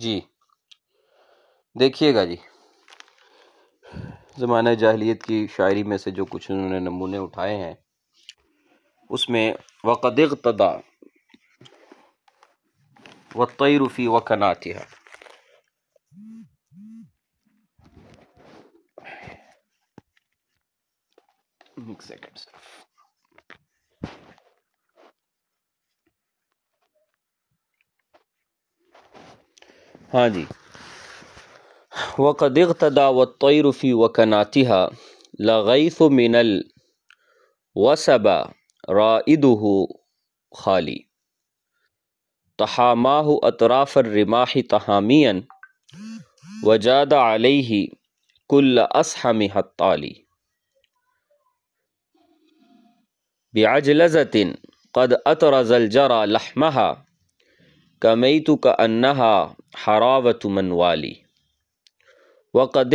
جی دیکھیے گا جی زمانہ جاہلیت کی شاعری میں سے جو کچھ انہوں نے نمونے اٹھائے ہیں اس میں وقد وقت ایک سیکنڈ سر ہاں جی وقد اغتدى والطير في وكناتها لغيث من الوسب رائده خالي تحاماه أطراف الرماح تحاميا وجاد عليه كل أصحم هطالي بعجلزة قد أطرز الجرى لحمها کمیتو کا انہا حراوت من والی وقد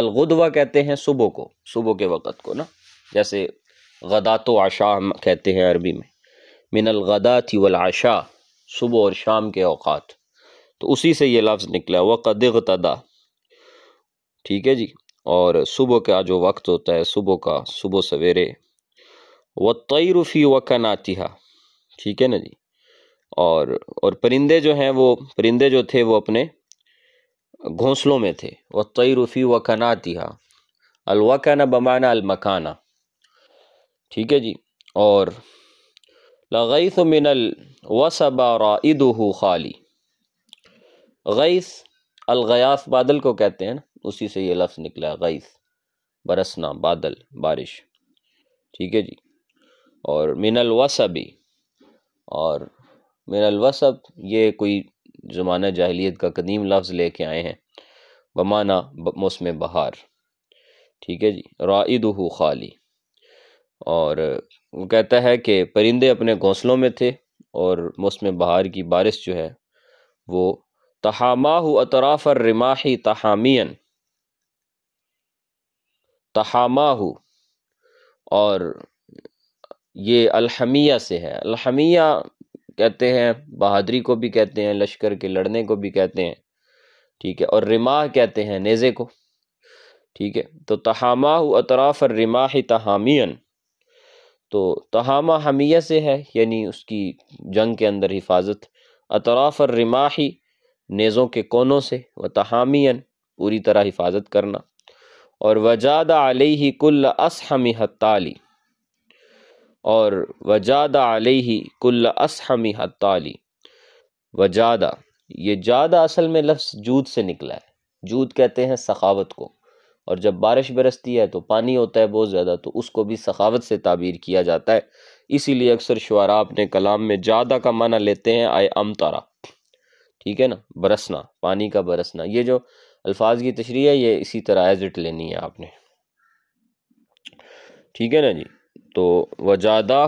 الغدوہ کہتے ہیں صبح کو صبح کے وقت کو نا جیسے غدات و عشاء کہتے ہیں عربی میں من الغدات والعشاء صبح اور شام کے اوقات تو اسی سے یہ لفظ نکلا وقدغتدا ٹھیک ہے جی اور صبح کا جو وقت ہوتا ہے صبح کا صبح سویرے و فی وکن ٹھیک ہے نا جی اور اور پرندے جو ہیں وہ پرندے جو تھے وہ اپنے گھونسلوں میں تھے تئی رفی و کناتہا الوقین بمانہ المکانہ ٹھیک ہے جی اور لغیث من الوسبا رائدہ خالی غیث الغیاس بادل کو کہتے ہیں نا اسی سے یہ لفظ نکلا غیث برسنا بادل بارش ٹھیک ہے جی اور من الوسبی اور میرا الوسط یہ کوئی زمانہ جاہلیت کا قدیم لفظ لے کے آئے ہیں بمانا موسم بہار ٹھیک ہے جی رائد خالی اور وہ کہتا ہے کہ پرندے اپنے گھونسلوں میں تھے اور موسم بہار کی بارش جو ہے وہ تحاماہ اطراف الرماحی تحامین تحاماہ اور یہ الحمیہ سے ہے الحمیہ کہتے ہیں بہادری کو بھی کہتے ہیں لشکر کے لڑنے کو بھی کہتے ہیں ٹھیک ہے اور رماح کہتے ہیں نیزے کو ٹھیک ہے تو تہامہ اطراف اور تہامین تو تہامہ حمیہ سے ہے یعنی اس کی جنگ کے اندر حفاظت اطراف اور رماحی نیزوں کے کونوں سے و تہامین پوری طرح حفاظت کرنا اور وجاد علیہ کل اسحمی حتالی اور وجادہ علیہ کل اسحمی حتالی وجادہ یہ جادہ اصل میں لفظ جود سے نکلا ہے جود کہتے ہیں سخاوت کو اور جب بارش برستی ہے تو پانی ہوتا ہے بہت زیادہ تو اس کو بھی سخاوت سے تعبیر کیا جاتا ہے اسی لیے اکثر شعراء اپنے کلام میں جادہ کا معنی لیتے ہیں آئے ام تارا ٹھیک ہے نا برسنا پانی کا برسنا یہ جو الفاظ کی تشریح ہے یہ اسی طرح ایزٹ لینی ہے آپ نے ٹھیک ہے نا جی تو وجادہ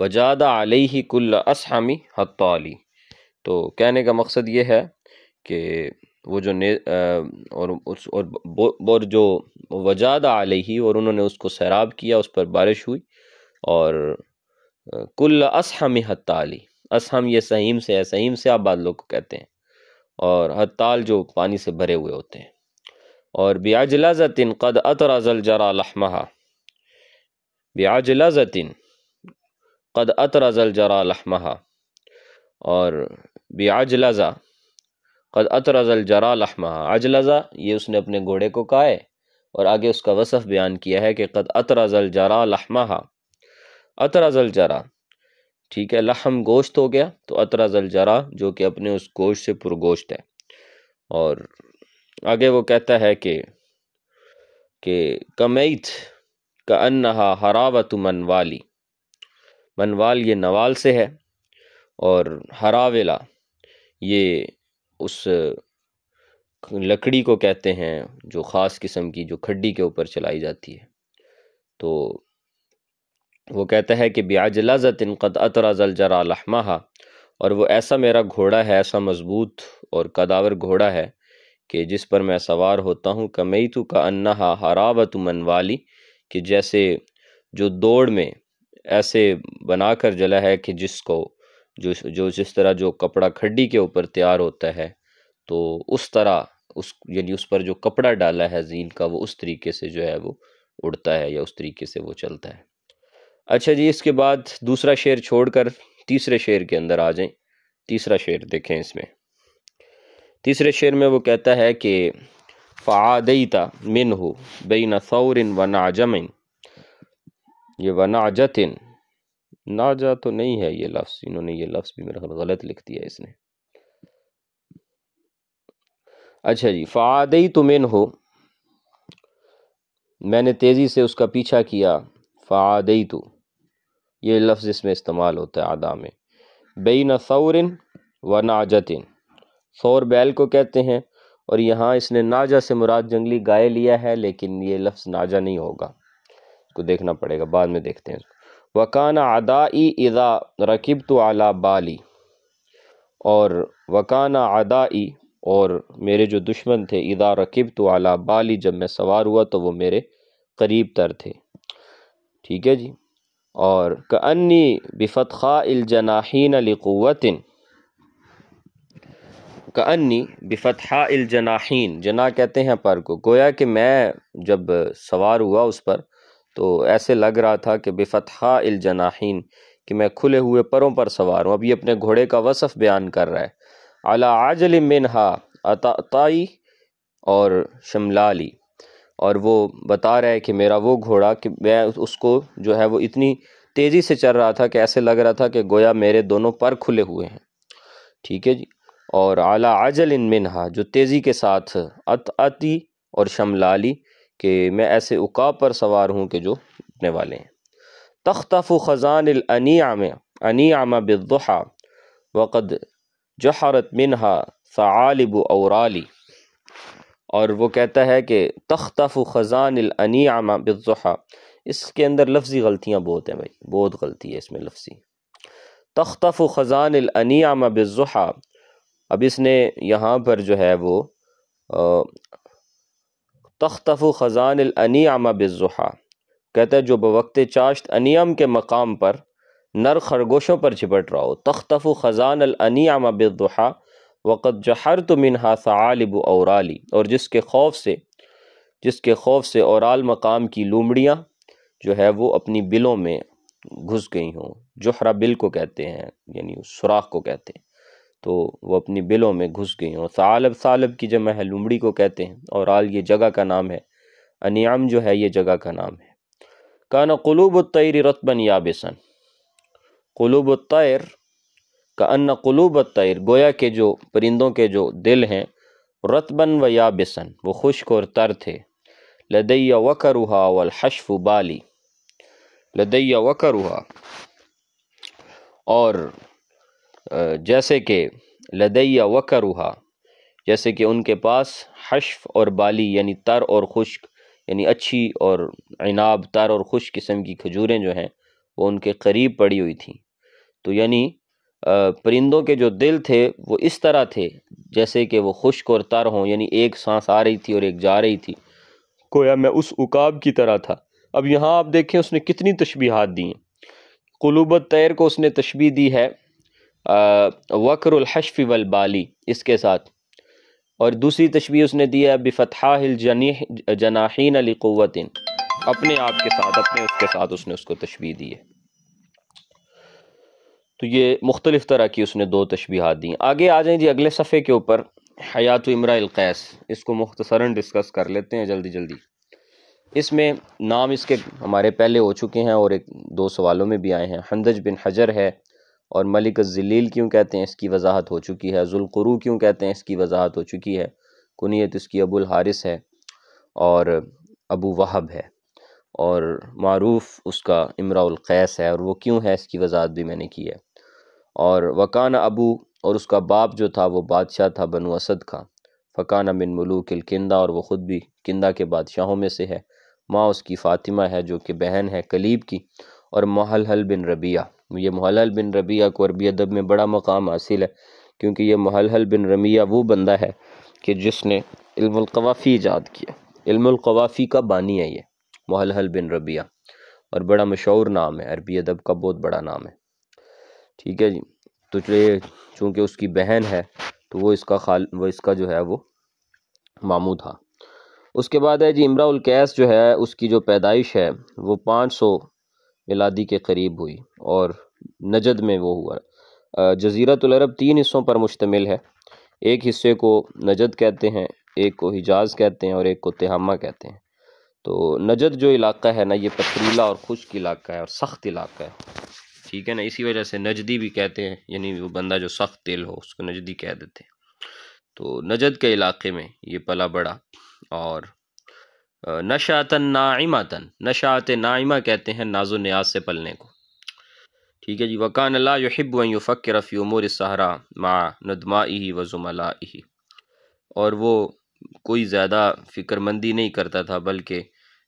وجادہ علیہ کل اسحمی حت علی تو کہنے کا مقصد یہ ہے کہ وہ جو نی اور اس اور جو وجادہ علیہ اور انہوں نے اس کو سیراب کیا اس پر بارش ہوئی اور کل اسحمی حت علی یہ سہیم سے ہے سہیم سے آپ بعد لوگ کو کہتے ہیں اور حتال جو پانی سے بھرے ہوئے ہوتے ہیں اور بیاجلازت قد عطر اضل لحمہ بیاجلاً اطرزل جرا لحمہ اور بیاج لذا قد عطر جرا لحمہ اجلزا یہ اس نے اپنے گھوڑے کو کہا ہے اور آگے اس کا وصف بیان کیا ہے کہ قد عطر اضل جرا لحمہ عطر ازل جرا ٹھیک ہے لحم گوشت ہو گیا تو عطر از جرا جو کہ اپنے اس گوشت سے پرگوشت ہے اور آگے وہ کہتا ہے کہ کہ کمیت کا انہا حراوت منوالی منوال یہ نوال سے ہے اور ہراویلا یہ اس لکڑی کو کہتے ہیں جو خاص قسم کی جو کھڈی کے اوپر چلائی جاتی ہے تو وہ کہتا ہے کہ قد جات اطراض لحمہ اور وہ ایسا میرا گھوڑا ہے ایسا مضبوط اور قداور گھوڑا ہے کہ جس پر میں سوار ہوتا ہوں کمیتو کا انہا ہراوت منوالی کہ جیسے جو دوڑ میں ایسے بنا کر جلا ہے کہ جس کو جو جو جس طرح جو کپڑا کھڈی کے اوپر تیار ہوتا ہے تو اس طرح اس یعنی اس پر جو کپڑا ڈالا ہے زین کا وہ اس طریقے سے جو ہے وہ اڑتا ہے یا اس طریقے سے وہ چلتا ہے اچھا جی اس کے بعد دوسرا شعر چھوڑ کر تیسرے شعر کے اندر آ جائیں تیسرا شعر دیکھیں اس میں تیسرے شعر میں وہ کہتا ہے کہ فعادیتا منہ بین ہو و ناجمن یہ و ناجتن ناجا تو نہیں ہے یہ لفظ انہوں نے یہ لفظ بھی میرے خیال غلط لکھ دیا اس نے اچھا جی فعادی تو من ہو میں نے تیزی سے اس کا پیچھا کیا فعادی تو یہ لفظ اس میں استعمال ہوتا ہے آدھا میں بین ثور و ناجتن ثور بیل کو کہتے ہیں اور یہاں اس نے ناجا سے مراد جنگلی گائے لیا ہے لیکن یہ لفظ ناجا نہیں ہوگا اس کو دیکھنا پڑے گا بعد میں دیکھتے ہیں وکان ادا ای ادا رکب تو اعلیٰ بالی اور وکان ادا اور میرے جو دشمن تھے ادا رکب تو اعلیٰ بالی جب میں سوار ہوا تو وہ میرے قریب تر تھے ٹھیک ہے جی اور انی بفتخا الجناحین الجناین علی کہ انی بفتحا الجناحین جناح کہتے ہیں پر کو گویا کہ میں جب سوار ہوا اس پر تو ایسے لگ رہا تھا کہ بفتحا الجناحین کہ میں کھلے ہوئے پروں پر سوار ہوں اب یہ اپنے گھوڑے کا وصف بیان کر رہا ہے علا عاجل منہا اتائی اور شملالی اور وہ بتا رہا ہے کہ میرا وہ گھوڑا کہ میں اس کو جو ہے وہ اتنی تیزی سے چل رہا تھا کہ ایسے لگ رہا تھا کہ گویا میرے دونوں پر کھلے ہوئے ہیں ٹھیک ہے جی اور اعلیٰ عجل ان منہا جو تیزی کے ساتھ ات عتی اور شملالی کہ میں ایسے اقاب پر سوار ہوں کہ جو اٹھنے والے ہیں تختف و خزان النّیم عنی عامہ بدحا وقد جوہرت منہا ثعالب اورالی اور اور وہ کہتا ہے کہ تختف و خزان عامہ بدحا اس کے اندر لفظی غلطیاں بہت ہیں بھائی بہت غلطی ہے اس میں لفظی تختف و خزان عامہ بدحا اب اس نے یہاں پر جو ہے وہ تختف و خزان العنیمہ بزحا کہتا ہے جو بوقت چاشت انیم کے مقام پر نر خرگوشوں پر چھپٹ رہا ہو تختف و خزان العنّیمہ بزحا وقت جوہر تو منہا منحاصل اورالی اور جس کے خوف سے جس کے خوف سے مقام کی لومڑیاں جو ہے وہ اپنی بلوں میں گھس گئی ہوں جوہرا بل کو کہتے ہیں یعنی سوراخ کو کہتے ہیں تو وہ اپنی بلوں میں گھس گئی اور سا عالب کی جمع ہے محلومڑی کو کہتے ہیں اور آل یہ جگہ کا نام ہے انیام جو ہے یہ جگہ کا نام ہے کانا قلوب الطیر رتبن یابسن قلوب الطیر کا ان قلوب الطیر گویا کے جو پرندوں کے جو دل ہیں رتبن و یابسن وہ خشک اور تر تھے لدیہ وکرہا والحشف بالی لدیہ وکرہا اور جیسے کہ لدیہ وکروہا جیسے کہ ان کے پاس حشف اور بالی یعنی تر اور خشک یعنی اچھی اور عناب تر اور خشک قسم کی کھجوریں جو ہیں وہ ان کے قریب پڑی ہوئی تھیں تو یعنی پرندوں کے جو دل تھے وہ اس طرح تھے جیسے کہ وہ خشک اور تر ہوں یعنی ایک سانس آ رہی تھی اور ایک جا رہی تھی کویا میں اس اقاب کی طرح تھا اب یہاں آپ دیکھیں اس نے کتنی تشبیہات دی ہیں قلوبت تیر کو اس نے تشبیح دی ہے وکر الحشف والبالی اس کے ساتھ اور دوسری تشبیہ اس نے دیا ہے بفتحہ الجنیح جناحین علی قوتن اپنے آپ کے ساتھ اپنے اس کے ساتھ اس نے اس کو تشبیہ دی ہے تو یہ مختلف طرح کی اس نے دو تشبیحات دیں آگے آ جائیں جی اگلے صفحے کے اوپر حیات و امرا اس کو مختصراً ڈسکس کر لیتے ہیں جلدی جلدی اس میں نام اس کے ہمارے پہلے ہو چکے ہیں اور ایک دو سوالوں میں بھی آئے ہیں حندج بن حجر ہے اور ملک الزلیل کیوں کہتے ہیں اس کی وضاحت ہو چکی ہے ذوالقرو کیوں کہتے ہیں اس کی وضاحت ہو چکی ہے کنیت اس کی ابو الحارث ہے اور ابو وہب ہے اور معروف اس کا امراء القیس ہے اور وہ کیوں ہے اس کی وضاحت بھی میں نے کی ہے اور وکان ابو اور اس کا باپ جو تھا وہ بادشاہ تھا بنو اسد کا فقانہ بن ملوک الکندہ اور وہ خود بھی کندہ کے بادشاہوں میں سے ہے ماں اس کی فاطمہ ہے جو کہ بہن ہے کلیب کی اور محلحل بن ربیہ یہ محلل بن ربیہ کو عربی ادب میں بڑا مقام حاصل ہے کیونکہ یہ محلحل بن ربیہ وہ بندہ ہے کہ جس نے علم القوافی ایجاد کیا علم القوافی کا بانی ہے یہ محلل بن ربیہ اور بڑا مشہور نام ہے عربی ادب کا بہت بڑا نام ہے ٹھیک ہے جی تو چونکہ اس کی بہن ہے تو وہ اس کا خال وہ اس کا جو ہے وہ ماموں تھا اس کے بعد ہے جی امرا القیس جو ہے اس کی جو پیدائش ہے وہ پانچ سو میلادی کے قریب ہوئی اور نجد میں وہ ہوا جزیرت العرب تین حصوں پر مشتمل ہے ایک حصے کو نجد کہتے ہیں ایک کو حجاز کہتے ہیں اور ایک کو تہامہ کہتے ہیں تو نجد جو علاقہ ہے نا یہ پتریلا اور خشک علاقہ ہے اور سخت علاقہ ہے ٹھیک ہے نا اسی وجہ سے نجدی بھی کہتے ہیں یعنی وہ بندہ جو سخت تیل ہو اس کو نجدی کہہ دیتے ہیں تو نجد کے علاقے میں یہ پلا بڑا اور نشاتن ناعماتن نشات ناعمہ نائمہ کہتے ہیں ناز و نیاز سے پلنے کو ٹھیک ہے جی وکان اللہ یحب ان یفکر فی صحرا السحرا مع ندمائی و زملائی اور وہ کوئی زیادہ فکر مندی نہیں کرتا تھا بلکہ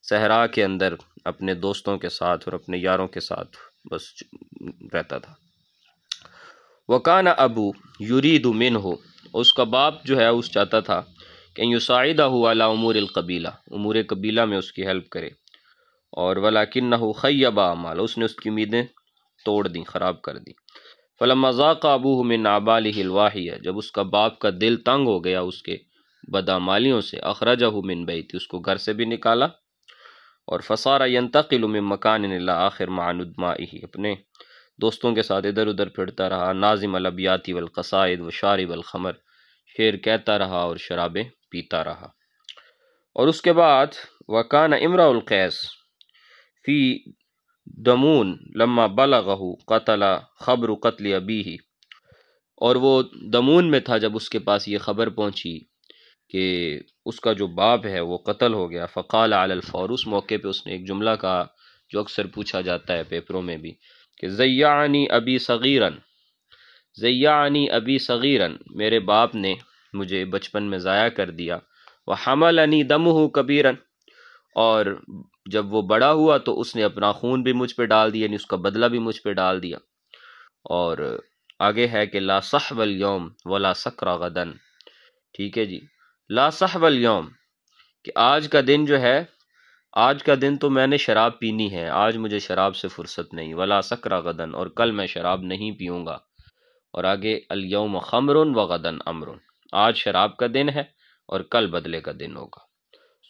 صحرا کے اندر اپنے دوستوں کے ساتھ اور اپنے یاروں کے ساتھ بس رہتا تھا وکان ابو یرید من ہو اس کا باپ جو ہے اس چاہتا تھا کہ یوں سایدہ ہو اعلیٰ امور القبیلہ امور قبیلہ میں اس کی ہیلپ کرے اور نہ ہو خیبہ باعمال اس نے اس کی امیدیں توڑ دیں خراب کر دیں فلاں مذاق ابو میں ہومن ہے جب اس کا باپ کا دل تنگ ہو گیا اس کے بدامالیوں سے اخراجہ من بئی تھی اس کو گھر سے بھی نکالا اور فسارہ ینتقل من مکان اللہ آخر معان ہی اپنے دوستوں کے ساتھ ادھر ادھر پھرتا رہا ناظم البیاتی والقصائد و شارب الخمر شیر کہتا رہا اور شرابیں پیتا رہا اور اس کے بعد وکان امرا القیس فی دمون لما بلغہ قتل خبر قتل ابی ہی اور وہ دمون میں تھا جب اس کے پاس یہ خبر پہنچی کہ اس کا جو باپ ہے وہ قتل ہو گیا فقال علی الفور اس موقع پہ اس نے ایک جملہ کہا جو اکثر پوچھا جاتا ہے پیپروں میں بھی کہ زیانی ابی صغیرن زیانی ابی صغیرن میرے باپ نے مجھے بچپن میں ضائع کر دیا وہ حمل عنی دم ہوں کبیرن اور جب وہ بڑا ہوا تو اس نے اپنا خون بھی مجھ پہ ڈال دیا یعنی اس کا بدلہ بھی مجھ پہ ڈال دیا اور آگے ہے کہ لاسہ ولیوم ولا سکرا غدن ٹھیک ہے جی لاسہ ولیوم کہ آج کا دن جو ہے آج کا دن تو میں نے شراب پینی ہے آج مجھے شراب سے فرصت نہیں ولا سکرا غدن اور کل میں شراب نہیں پیوں گا اور آگے ال یوم و غدن امرن آج شراب کا دن ہے اور کل بدلے کا دن ہوگا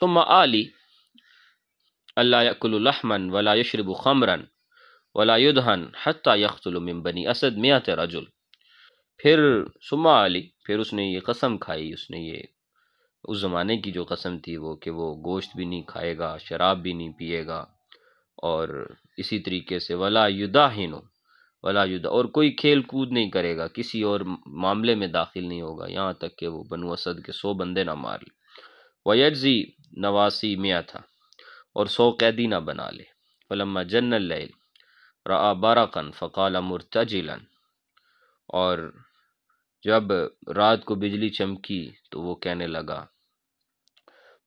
ثم علی اللہ ولا یشرب خمرن ولا یدھن حتیٰ یختل من بنی اسد میات رجل پھر سما علی پھر اس نے یہ قسم کھائی اس نے یہ اس زمانے کی جو قسم تھی وہ کہ وہ گوشت بھی نہیں کھائے گا شراب بھی نہیں پیے گا اور اسی طریقے سے ولا یداہن ولا ولاج اور کوئی کھیل کود نہیں کرے گا کسی اور معاملے میں داخل نہیں ہوگا یہاں تک کہ وہ بنو اسد کے سو بندے نہ مار لے ویجزی نواسی میاں تھا اور سو قیدی نہ بنا لے فلما جن اللیل را بارہ فقال مرتجلا اور جب رات کو بجلی چمکی تو وہ کہنے لگا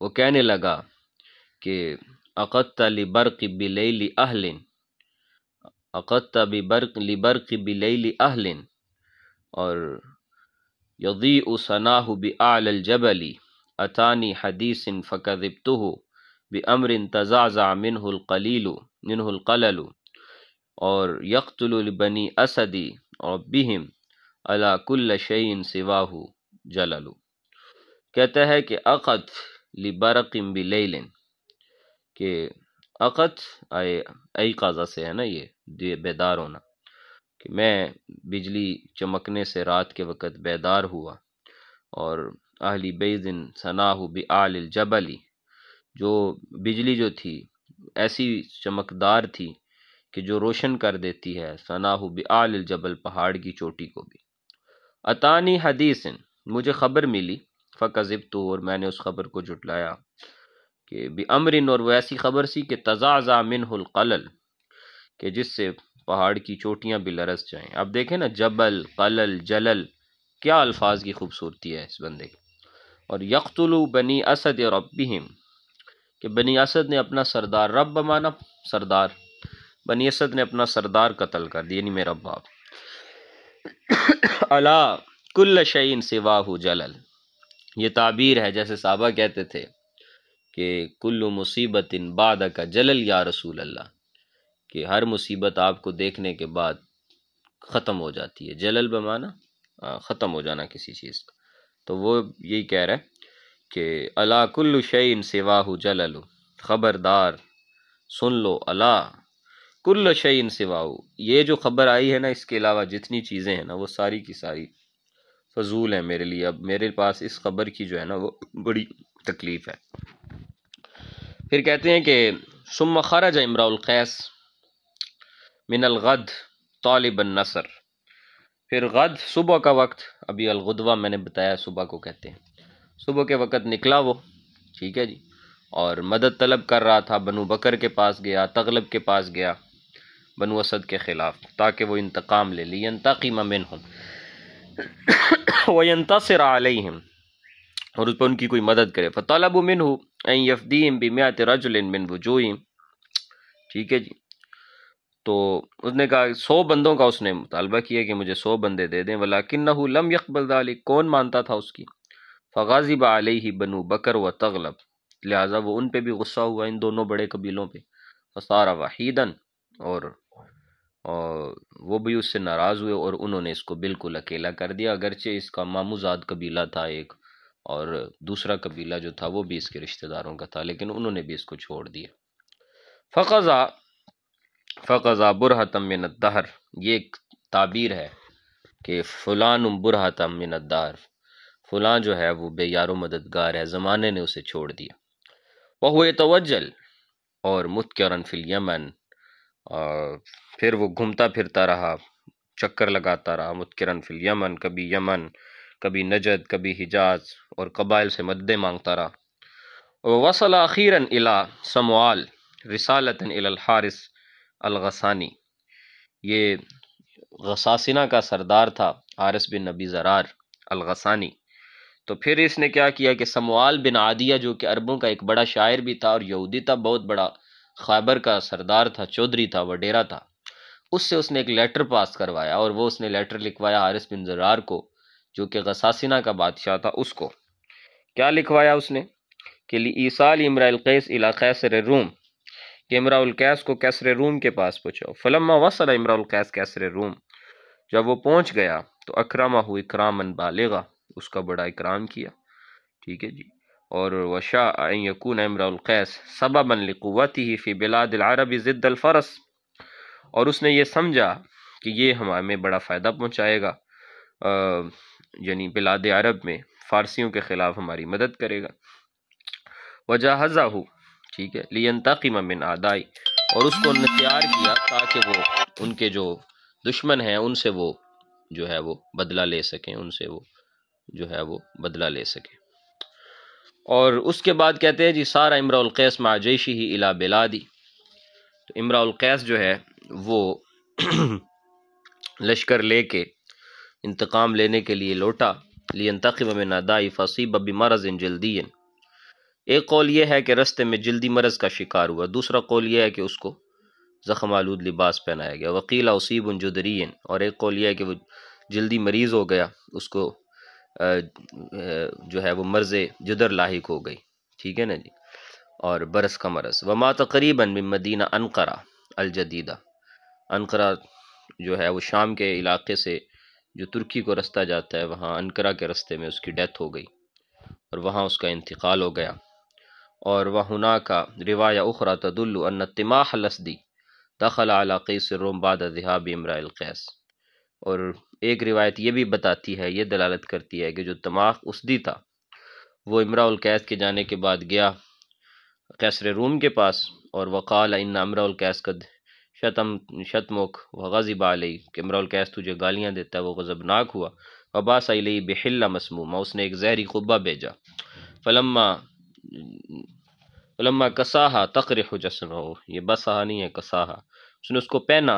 وہ کہنے لگا کہ علی برقی بلیل اہلن اقتبی برق لبرقی لیلی اہلن اور یزی و صنح و بی عالجبلی حدیث حدیثن فقربتو بھی امرن منہ القلیل منہ القلل اور یقتل البنی اسدی اور بہم کل شعین سواہ جلل کہتا ہے کہ عقطف لبرقم بھی لیل کہ عقت قاضہ سے ہے نا یہ بیدار ہونا کہ میں بجلی چمکنے سے رات کے وقت بیدار ہوا اور اہلی بے دن ثنا و بالجبلی جو بجلی جو تھی ایسی چمکدار تھی کہ جو روشن کر دیتی ہے ثنا و الجبل پہاڑ کی چوٹی کو بھی اطانی حدیث مجھے خبر ملی فقذب تو اور میں نے اس خبر کو جٹلایا کہ بھی امرن اور وہ ایسی خبر سی کہ تزازہ منہ القلل کہ جس سے پہاڑ کی چوٹیاں بھی لرس جائیں اب دیکھیں نا جبل قلل جلل کیا الفاظ کی خوبصورتی ہے اس بندے کی اور یقتلو بنی اسد یام کہ بنی اسد نے اپنا سردار رب مانا سردار بنی اسد نے اپنا سردار قتل کر دی یعنی میرا باپ اللہ کل شعین سواہ جلل یہ تعبیر ہے جیسے صحابہ کہتے تھے کہ کل مصیبت ان بعد کا جلل یا رسول اللہ کہ ہر مصیبت آپ کو دیکھنے کے بعد ختم ہو جاتی ہے جلل بمانا ختم ہو جانا کسی چیز کا تو وہ یہی کہہ رہا ہے کہ اللہ کل شعین سواہ جلل خبردار سن لو اللہ کل شعین سواہ یہ جو خبر آئی ہے نا اس کے علاوہ جتنی چیزیں ہیں نا وہ ساری کی ساری فضول ہیں میرے لیے اب میرے پاس اس خبر کی جو ہے نا وہ بڑی تکلیف ہے پھر کہتے ہیں کہ ثم خرج امراء القیس من الغد طالب النصر پھر غد صبح کا وقت ابھی الغدوہ میں نے بتایا صبح کو کہتے ہیں صبح کے وقت نکلا وہ ٹھیک ہے جی اور مدد طلب کر رہا تھا بنو بکر کے پاس گیا تغلب کے پاس گیا بنو اسد کے خلاف تاکہ وہ انتقام لے لینتا قیمن ہوں وہ سے علیہم اور اس پر ان کی کوئی مدد کرے فطالب و من ہو این یفدیم بمیات رجل من وجوہیم ٹھیک ہے جی تو اس نے کہا سو بندوں کا اس نے مطالبہ کیا کہ مجھے سو بندے دے دیں ولیکنہو لم یقبل علی کون مانتا تھا اس کی فغازب علیہ بنو بکر و تغلب لہٰذا وہ ان پہ بھی غصہ ہوا ان دونوں بڑے قبیلوں پہ فسارا واحد اور وہ بھی اس سے ناراض ہوئے اور انہوں نے اس کو بالکل اکیلا کر دیا اگرچہ اس کا ماموزاد قبیلہ تھا ایک اور دوسرا قبیلہ جو تھا وہ بھی اس کے رشتہ داروں کا تھا لیکن انہوں نے بھی اس کو چھوڑ دیا فقضا فقضا برحتم من الدہر یہ ایک تعبیر ہے کہ فلان برحتم من الدہر فلاں جو ہے وہ بے یار و مددگار ہے زمانے نے اسے چھوڑ دیا وہ ہوئے توجل اور متقا رنفل یمن پھر وہ گھومتا پھرتا رہا چکر لگاتا رہا متکرنفل یمن کبھی یمن کبھی نجد کبھی حجاز اور قبائل سے مدد مانگتا رہا وصل اور الى سموال رسالت الى الحارث الغسانی یہ غساسنہ کا سردار تھا حارث بن نبی زرار الغسانی تو پھر اس نے کیا کیا کہ سموال بن عادیہ جو کہ عربوں کا ایک بڑا شاعر بھی تھا اور یہودی تھا بہت بڑا خیبر کا سردار تھا چودری تھا وڈیرا تھا اس سے اس نے ایک لیٹر پاس کروایا اور وہ اس نے لیٹر لکھوایا حارث بن زرار کو جو کہ غساسینہ کا بادشاہ تھا اس کو کیا لکھوایا اس نے کہ لی عیسال القیس الی السر روم کہ امرا القیس کو کیسر روم کے پاس پوچھو فلما وصل امرا القیس کیسر روم جب وہ پہنچ گیا تو اکرامہ ہو اکرامن بالغا اس کا بڑا اکرام کیا ٹھیک ہے جی اور وشاء شاہ یقون امرا القیس سببا بن فی بلاد العرب زد ضد الفرس اور اس نے یہ سمجھا کہ یہ ہمارے میں بڑا فائدہ پہنچائے گا یعنی بلاد عرب میں فارسیوں کے خلاف ہماری مدد کرے گا وجہ ٹھیک ہے لین کی من آدائی اور اس کو انتیار تیار کیا تاکہ وہ ان کے جو دشمن ہیں ان سے وہ جو ہے وہ بدلہ لے سکیں ان سے وہ جو ہے وہ بدلہ لے سکیں اور اس کے بعد کہتے ہیں جی سارا امرا القیس جیشی ہی الا بلادی تو امرا القیس جو ہے وہ لشکر لے کے انتقام لینے کے لیے لوٹا لینتقم میں نادائی فصیب ببی مرض ان جلدی ایک قول یہ ہے کہ رستے میں جلدی مرض کا شکار ہوا دوسرا قول یہ ہے کہ اس کو زخم آلود لباس پہنایا گیا وکیلا اسیب ان اور ایک قول یہ ہے کہ وہ جلدی مریض ہو گیا اس کو جو ہے وہ مرض جدر لاحق ہو گئی ٹھیک ہے نا جی اور برس کا مرض وما تقریباً بم مدینہ انقرہ الجدیدہ انقرہ جو ہے وہ شام کے علاقے سے جو ترکی کو رستہ جاتا ہے وہاں انکرا کے رستے میں اس کی ڈیتھ ہو گئی اور وہاں اس کا انتقال ہو گیا اور وہنا کا کا روایا اخرا ان تماح لسدی دخل قیس الروم بعد ذہاب امراء القیس اور ایک روایت یہ بھی بتاتی ہے یہ دلالت کرتی ہے کہ جو تماح اسدی تھا وہ امراء القیس کے جانے کے بعد گیا قیصر روم کے پاس اور وقال ان انا امرا قد شتم شتمکھ و غازی با کہ امرا القیس تجھے گالیاں دیتا ہے وہ غضبناک ہوا و علیہ بحلہ بےحلہ اس نے ایک زہری قبہ بھیجا فلما فلما کساہا تقرح جسم ہو یہ باساہ نہیں ہے کساہا اس نے اس کو پہنا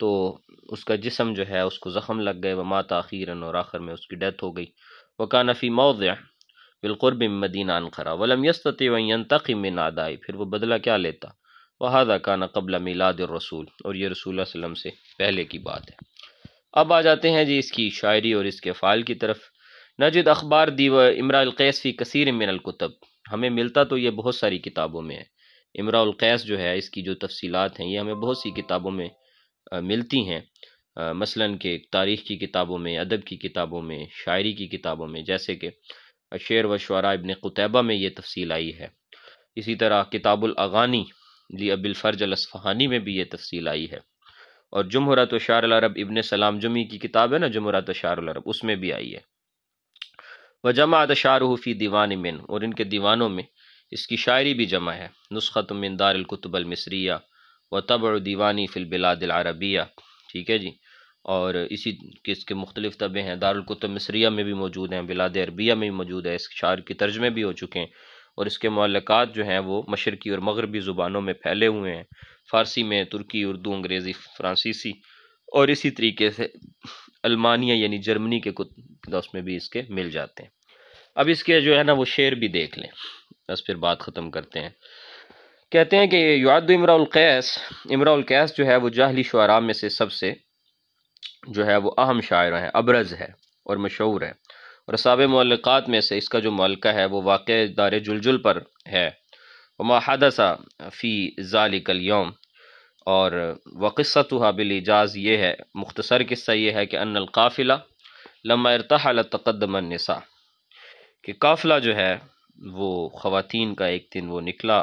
تو اس کا جسم جو ہے اس کو زخم لگ گئے وہ تاخیرن اور آخر میں اس کی ڈیتھ ہو گئی وہ کا موضع بالقرب مدینہ انخرا ولم ان ینتقی من آدائی پھر وہ بدلہ کیا لیتا وحادہ کانا قبل میلاد الرسول اور یہ رسول اللہ علیہ وسلم سے پہلے کی بات ہے اب آ جاتے ہیں جی اس کی شاعری اور اس کے فعال کی طرف نجد اخبار دی و امراء فی کثیر من القتب ہمیں ملتا تو یہ بہت ساری کتابوں میں ہے امراء القیس جو ہے اس کی جو تفصیلات ہیں یہ ہمیں بہت سی کتابوں میں ملتی ہیں مثلا کہ تاریخ کی کتابوں میں ادب کی کتابوں میں شاعری کی کتابوں میں جیسے کہ شعر و شعراء ابن قطعبہ میں یہ تفصیل آئی ہے اسی طرح کتاب الاغانی لی اب الفرج الاسفہانی میں بھی یہ تفصیل آئی ہے اور جمہورت و شعر العرب ابن سلام جمی کی کتاب ہے نا جمہرات العرب اس میں بھی آئی ہے وہ جمع فی دیوان من اور ان کے دیوانوں میں اس کی شاعری بھی جمع ہے نسخت من دار القطب المصریہ و طبع دیوانی فی البلاد العربیہ ٹھیک ہے جی اور اسی کے اس کے مختلف طبعے ہیں دارالقطب مصریہ میں بھی موجود ہیں بلاد عربیہ میں بھی موجود ہے اس شعر کی ترجمے بھی ہو چکے ہیں اور اس کے معلقات جو ہیں وہ مشرقی اور مغربی زبانوں میں پھیلے ہوئے ہیں فارسی میں ترکی اردو انگریزی فرانسیسی اور اسی طریقے سے المانیہ یعنی جرمنی کے اس میں بھی اس کے مل جاتے ہیں اب اس کے جو ہے نا وہ شعر بھی دیکھ لیں بس پھر بات ختم کرتے ہیں کہتے ہیں کہ یعد امرا القیس امرا القیس جو ہے وہ جاہلی شعراء میں سے سب سے جو ہے وہ اہم شاعر ہیں ابرز ہے اور مشہور ہے اور اصحاب معلقات میں سے اس کا جو معلقہ ہے وہ واقع دار جلجل پر ہے وما حدثا فی ذالک الیوم اور وقصتها بالعجاز یہ ہے مختصر قصہ یہ ہے کہ ان القافلہ لما ارتحل تقدم النساء کہ قافلہ جو ہے وہ خواتین کا ایک دن وہ نکلا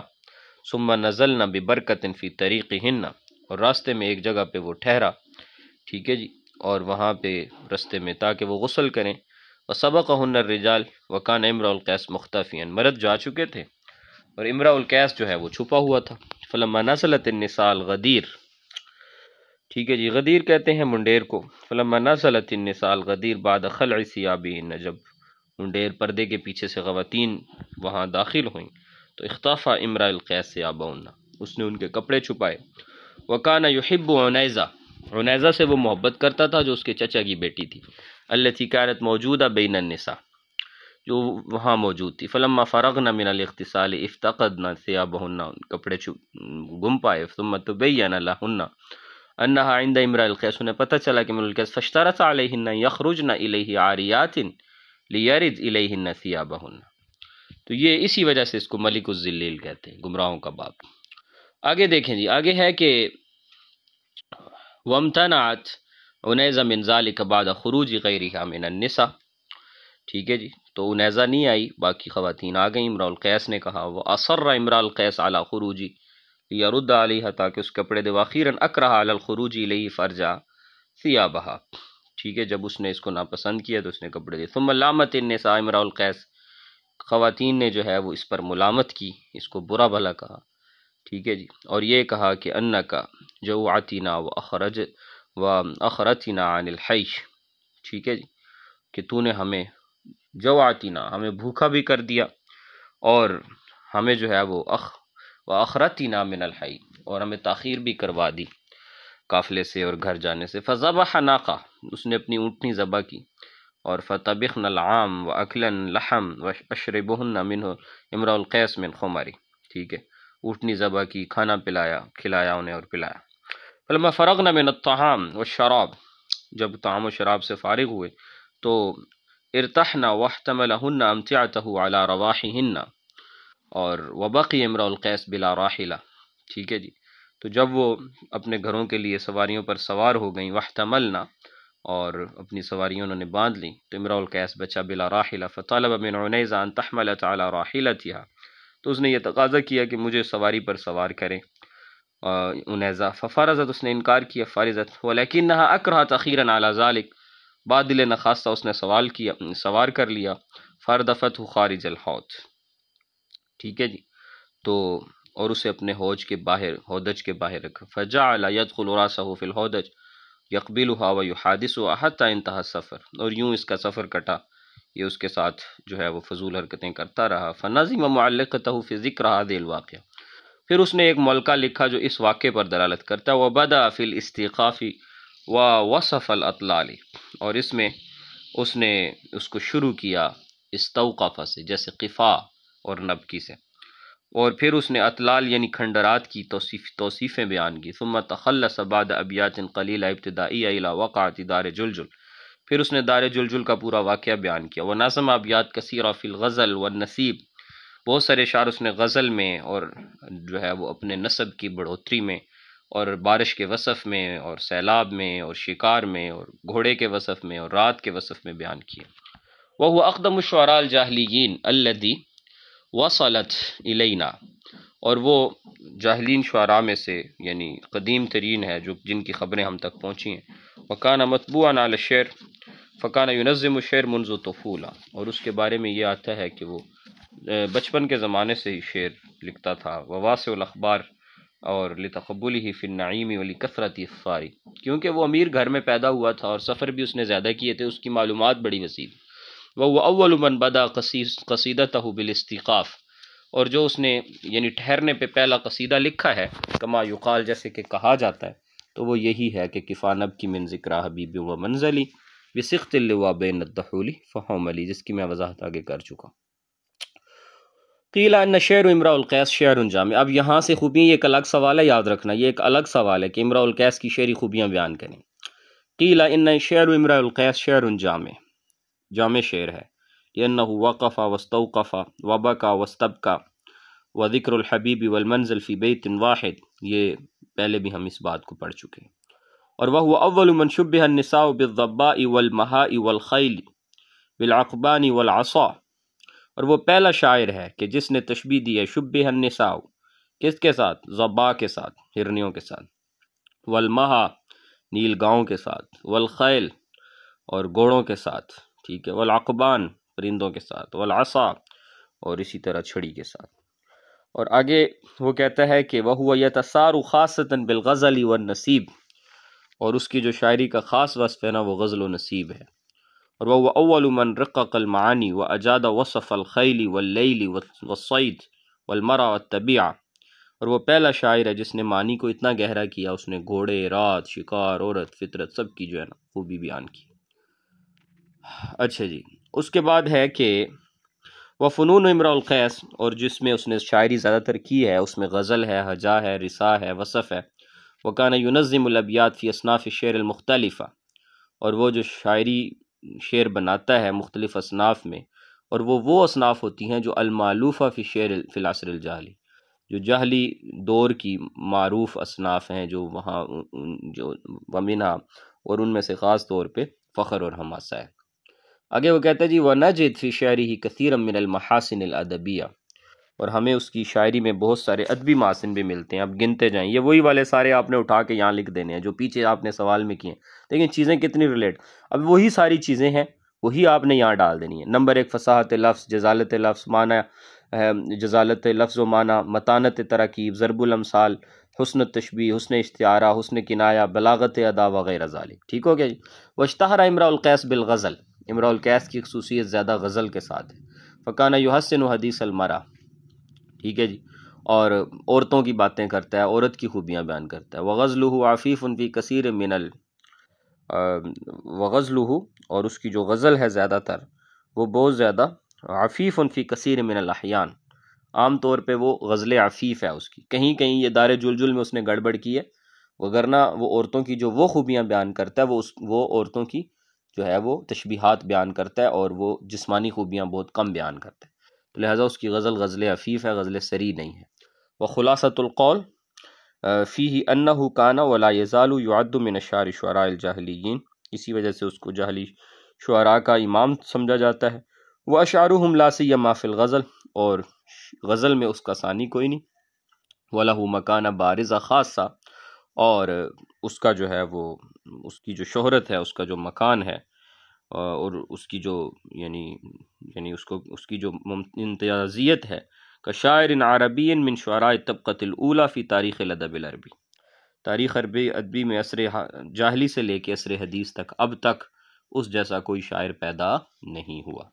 ثم نزلنا ببرکت فی طریق ہننا اور راستے میں ایک جگہ پہ وہ ٹھہرا ٹھیک ہے جی اور وہاں پہ رستے میں تاکہ وہ غسل کریں اور سبق ہنر رجال و امرا امراء القیس مختفین مرد جا چکے تھے اور امراء القیس جو ہے وہ چھپا ہوا تھا فلما نسلت النسال غدیر ٹھیک ہے جی غدیر کہتے ہیں منڈیر کو فلما نسلت النسال غدیر بعد خلع سیابی جب منڈیر پردے کے پیچھے سے خواتین وہاں داخل ہوئیں تو اختافہ امراء القیس سے آبا انا اس نے ان کے کپڑے چھپائے و یحب عنیزہ عنیزہ سے وہ محبت کرتا تھا جو اس کے چچا کی بیٹی تھی اللہ تھی کارت موجودہ بین النساء جو وہاں موجود تھی فلما فرغنا من افتقدنا ثیابہن کپڑے چھو گم پائے ثم گم لہن انہا عند امرا القیس انہیں پتہ چلا کہ القیس علیہن الیہ عاریات الیہن ثیابہن تو یہ اسی وجہ سے اس کو ملک الزلیل کہتے ہیں گمراہوں کا باپ آگے دیکھیں جی آگے ہے کہ وم انیزہ من ذالک بعد خروج قریحہ من النساء ٹھیک ہے جی تو انیزہ نہیں آئی باقی خواتین آ گئیں القیس نے کہا وہ عِمْرَ الْقَيْسَ امرا خُرُوجِ لِيَرُدَّ خروجی تَاكِ رد تاکہ اس کپڑے دے واخیراً اکرا عَلَى الخروجی لیہ فرجا ثِيَابَهَا ٹھیک ہے جب اس نے اس کو ناپسند کیا تو اس نے کپڑے دے ثُمَّ لَامَتِ انسا امرا القیس خواتین نے جو ہے وہ اس پر ملامت کی اس کو برا بھلا کہا ٹھیک ہے جی اور یہ کہا کہ انّاََََّا کا جو آتی و اخرج و عقرتی عن الحیش ٹھیک ہے جی کہ تو نے ہمیں جو آتی ہمیں بھوکا بھی کر دیا اور ہمیں جو ہے وہ اخ و اخرتی من الحی اور ہمیں تاخیر بھی کروا دی قافلے سے اور گھر جانے سے فضبح ناقا اس نے اپنی اونٹنی ذبح کی اور فبق نلعام و اقلاً لحم و عشر بہنہ ہو امراء القیس من خماری ٹھیک ہے اٹھنی ذبح کی کھانا پلایا کھلایا انہیں اور پلایا فلما فرغنا من الطعام والشراب جب طعام و شراب سے فارغ ہوئے تو ارتحنا واحتملهن امتعته على رواحهن اور وبقي امرا القیس بلا راحلہ ٹھیک ہے جی تو جب وہ اپنے گھروں کے لیے سواریوں پر سوار ہو گئیں واحتملنا اور اپنی سواریوں انہوں نے باندھ لیں تو امراء القیس بچہ بلا راحلہ فطالب من عنیزہ ان تحملت علی راحلتها تو اس نے یہ تقاضا کیا کہ مجھے سواری پر سوار کریں انیزا ففارزت اس نے انکار کیا فارضت وہ اکرہ تخیرن علی ذالک بعد بادل نخواستہ اس نے سوال کیا سوار کر لیا فاردفت خارج الحوت ٹھیک ہے جی تو اور اسے اپنے حوج کے باہر حودج کے باہر رکھا فجا علی خلاس الحودج یکبیل الحاویہ حادث و احتانت سفر اور یوں اس کا سفر کٹا یہ اس کے ساتھ جو ہے وہ فضول حرکتیں کرتا رہا فنازی الواقعہ پھر اس نے ایک ملکہ لکھا جو اس واقعے پر دلالت کرتا ہے وبدا فی و و سفل اور اس میں اس نے اس کو شروع کیا استوقفہ سے جیسے قفا اور نبکی سے اور پھر اس نے اطلال یعنی کھنڈرات کی توصیف توصیفیں بیان کی سمت خلص ابیاتن کلیلہ ابتدا ادارۂ جل جل پھر اس نے دار جل جل کا پورا واقعہ بیان کیا وہ نظم آبیات کثیر فی الغزل و نصیب بہت سارے شعر اس نے غزل میں اور جو ہے وہ اپنے نصب کی بڑھوتری میں اور بارش کے وصف میں اور سیلاب میں اور شکار میں اور گھوڑے کے وصف میں اور رات کے وصف میں بیان کیے وہ اقدم الشعراء الجاہلیین الدی وصلت الینا اور وہ جاہلین شعراء میں سے یعنی قدیم ترین ہے جو جن کی خبریں ہم تک پہنچی ہیں فقان مطبوعہ نال شعر فقانہ یونظم و شعر منظ و طفولہ اور اس کے بارے میں یہ آتا ہے کہ وہ بچپن کے زمانے سے ہی شعر لکھتا تھا وبا سے اور لتقبلی ہی فن نعیمی ولی کثرتی فاری کیونکہ وہ امیر گھر میں پیدا ہوا تھا اور سفر بھی اس نے زیادہ کیے تھے اس کی معلومات بڑی وسیع وہ اول من بدا قصیدہ تحبل اور جو اس نے یعنی ٹھہرنے پہ پہلا قصیدہ لکھا ہے کما یقال جیسے کہ کہا جاتا ہے تو وہ یہی ہے کہ کفانب کی من ذکرہ حبیب و منزلی بسخت اللوا بین الدحولی فہم فہوم علی جس کی میں وضاحت آگے کر چکا قیلہ ان شعر امرا القیس شعر جامع اب یہاں سے خوبیاں ایک الگ سوال ہے یاد رکھنا یہ ایک الگ سوال ہے کہ امرا القیس کی شعری خوبیاں بیان کریں قیلا ان شعر امرا القیس شعر انجام جامع جامع شعر ہے لأنه وقف واستوقف وبكى واستبكى وذكر الحبیب والمنزل في بيت واحد یہ پہلے بھی ہم اس بات کو پڑھ چکے ہیں اور وہ من شبہ النساء بالضباء والمہاء والخیل بالعقبان والعصا اور وہ پہلا شاعر ہے کہ جس نے تشبیح دی ہے شبہ النساء کس کے ساتھ ضباء کے ساتھ ہرنیوں کے ساتھ والمہا نیل گاؤں کے ساتھ والخیل اور گھوڑوں کے ساتھ ٹھیک ہے والعقبان پرندوں کے ساتھ ولاسا اور اسی طرح چھڑی کے ساتھ اور آگے وہ کہتا ہے کہ وہ ہوا یہ تصارو خاصتاً بالغزل و نصیب اور اس کی جو شاعری کا خاص وصف ہے نا وہ غزل و نصیب ہے اور وہ اول من رقق المعانی و اجاد وصف الخیلی ولیلی وسعت و المرا و اور وہ پہلا شاعر ہے جس نے معنی کو اتنا گہرا کیا اس نے گھوڑے رات شکار عورت فطرت سب کی جو ہے نا خوبی بیان کی اچھا جی اس کے بعد ہے کہ وہ فنون امرا القیس اور جس میں اس نے شاعری زیادہ تر کی ہے اس میں غزل ہے حجا ہے رسا ہے وصف ہے وہ کہنا یونظم الابیات فی اصناف شعر المختلفہ اور وہ جو شاعری شعر بناتا ہے مختلف اصناف میں اور وہ وہ اصناف ہوتی ہیں جو المعلوفہ فی شعر الفلاثر الجہلی جو جہلی دور کی معروف اصناف ہیں جو وہاں جو ومنہ اور ان میں سے خاص طور پہ فخر اور ہماسہ ہے آگے وہ کہتا ہے جی ون نجد فی شاعری ہی کثیر امن المحاسن الادبیہ اور ہمیں اس کی شاعری میں بہت سارے ادبی محاسن بھی ملتے ہیں اب گنتے جائیں یہ وہی والے سارے آپ نے اٹھا کے یہاں لکھ دینے ہیں جو پیچھے آپ نے سوال میں کیے ہیں لیکن چیزیں کتنی ریلیٹ اب وہی ساری چیزیں ہیں وہی آپ نے یہاں ڈال دینی ہے نمبر ایک فصاحت لفظ جزالت لفظ معنی جزالت لفظ و معنی متانت ترکیب ضرب الامثال حسن تشبیح حسن اشتعارہ حسن کنایہ بلاغت ادا وغیرہ ظالب ٹھیک ہو گیا جی و امرا القیس بالغزل امراء القیس کی خصوصیت زیادہ غزل کے ساتھ ہے فقانہ یحسن و حدیث المرا ٹھیک ہے جی اور عورتوں کی باتیں کرتا ہے عورت کی خوبیاں بیان کرتا ہے وہ عفیف ان فی کثیر من الو غزل اور اس کی جو غزل ہے زیادہ تر وہ بہت زیادہ عفیف ان فی کثیر من الاحیان عام طور پہ وہ غزل عفیف ہے اس کی کہیں کہیں یہ دار جل جل میں اس نے گڑبڑ کی ہے وہ وہ عورتوں کی جو وہ خوبیاں بیان کرتا ہے وہ اس وہ عورتوں کی جو ہے وہ تشبیحات بیان کرتا ہے اور وہ جسمانی خوبیاں بہت کم بیان کرتا ہے تو لہٰذا اس کی غزل غزل عفیف ہے غزل سری نہیں ہے وہ خلاصۃ القول فی ہی انّا ہو کانا ولا ذالو یعد من مشعرِ شعراء الجاہلیین اسی وجہ سے اس کو جاہلی شعراء کا امام سمجھا جاتا ہے وہ اشعار و حملہ سے یا مافل غزل اور غزل میں اس کا ثانی کوئی نہیں ولا ہُ مکانہ بارثا خادثہ اور اس کا جو ہے وہ اس کی جو شہرت ہے اس کا جو مکان ہے اور اس کی جو یعنی یعنی اس کو اس کی جو امتیازیت ہے کا عربی عربین من شعراء طبقۃ الاولا فی تاریخ الادب العربی تاریخ عربی ادبی میں عصر جاہلی سے لے کے عصر حدیث تک اب تک اس جیسا کوئی شاعر پیدا نہیں ہوا